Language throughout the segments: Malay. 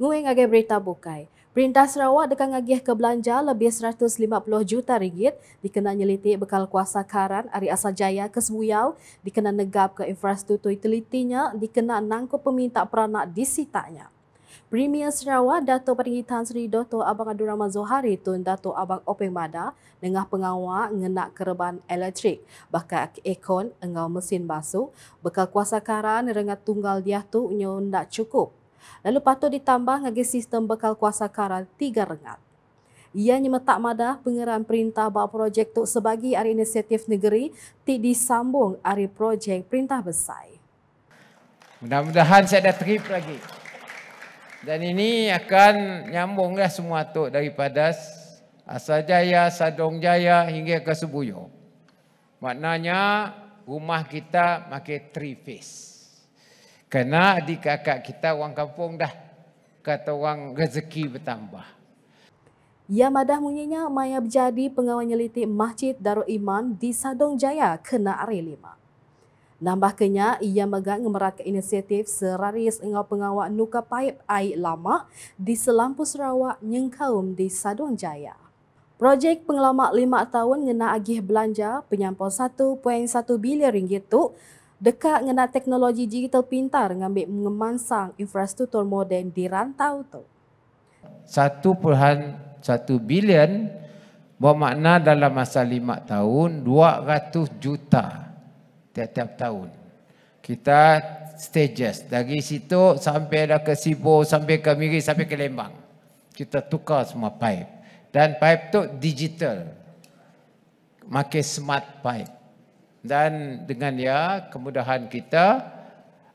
Ngui ngagai berita bukai. Perintah Sarawak dekat ngagih ke belanja lebih 150 juta ringgit dikena nyelitik bekal kuasa karan Ari Asal Jaya ke Sebuyau, dikena negap ke infrastruktur telitinya, dikena nangkup peminta peranak disitanya. Premier Sarawak Dato' Peringgi Tan Sri Dato' Abang Abdul Rahman Zohari Tun Dato' Abang Openg Mada dengan pengawal ngenak kereban elektrik bakal ekon engau mesin basuh bekal kuasa karan rengat tunggal dia tu nyo ndak cukup lalu patut ditambah dengan sistem bekal kuasa karal tiga rengat. Ia nyemetak madah pengeran perintah bawa projek tu sebagai hari inisiatif negeri ti disambung hari projek perintah besar. Mudah-mudahan saya ada trip lagi. Dan ini akan nyambunglah semua tu daripada Asal Jaya, Sadong Jaya hingga ke Subuyo. Maknanya rumah kita pakai three face. Kena di kakak kita orang kampung dah. Kata orang rezeki bertambah. Ya madah munyinya maya berjadi pengawal nyeliti Masjid Darul Iman di Sadong Jaya kena hari Lima. Nambah kenya ia megang merak inisiatif seraris dengan pengawal nuka paip air lama di Selampu Sarawak Nyengkaum di Sadong Jaya. Projek pengelamak lima tahun ngena agih belanja penyampau 1.1 bilion ringgit tu dekat dengan teknologi digital pintar ngambil mengemansang infrastruktur moden di rantau tu. Satu puluhan satu bilion bermakna dalam masa lima tahun dua ratus juta tiap-tiap tahun. Kita stages dari situ sampai ada ke Sibu, sampai ke Miri, sampai ke Lembang. Kita tukar semua pipe. Dan pipe tu digital. Makin smart pipe dan dengan dia ya, kemudahan kita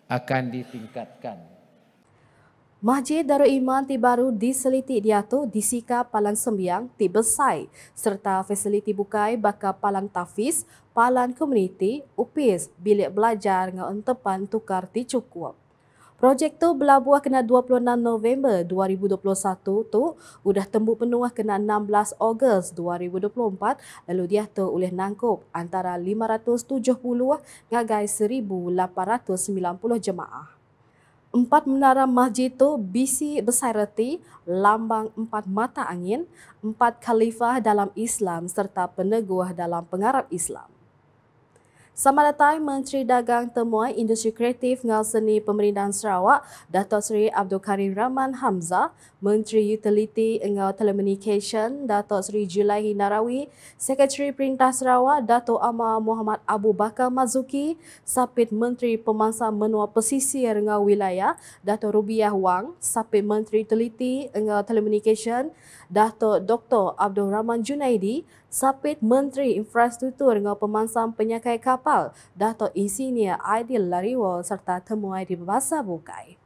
akan ditingkatkan. Masjid Darul Iman Tibaru di Seliti Diato di Sika Palang Sembiang di Besai serta fasiliti bukai bakal palan Tafis, palan komuniti, UPIS, Bilik Belajar dengan tempat tukar di Projek tu berlabuh kena 26 November 2021 tu udah tembuk penuh kena 16 Ogos 2024 lalu dia tu oleh nangkup antara 570 hingga 1890 jemaah. Empat menara masjid tu bisi besar lambang empat mata angin, empat khalifah dalam Islam serta peneguh dalam pengarap Islam. Sama datang Menteri Dagang Temuan Industri Kreatif dan Seni Pemerintahan Sarawak, Dato' Seri Abdul Karim Rahman Hamzah, Menteri Utility dan Telecommunication Dato' Seri Julaihi Narawi, Sekretari Perintah Sarawak Dato' Amar Muhammad Abu Bakar Mazuki, Sapit Menteri Pemansa Menua Pesisir dan Wilayah Dato' Rubiah Wang, Sapit Menteri Utility dan Telecommunication Dato' Dr. Abdul Rahman Junaidi, Sapit Menteri Infrastruktur dan Pemansam Penyakai Kapal kapal Dato' Insinyur Aidil Lariwal serta temuai di Bahasa Bukai.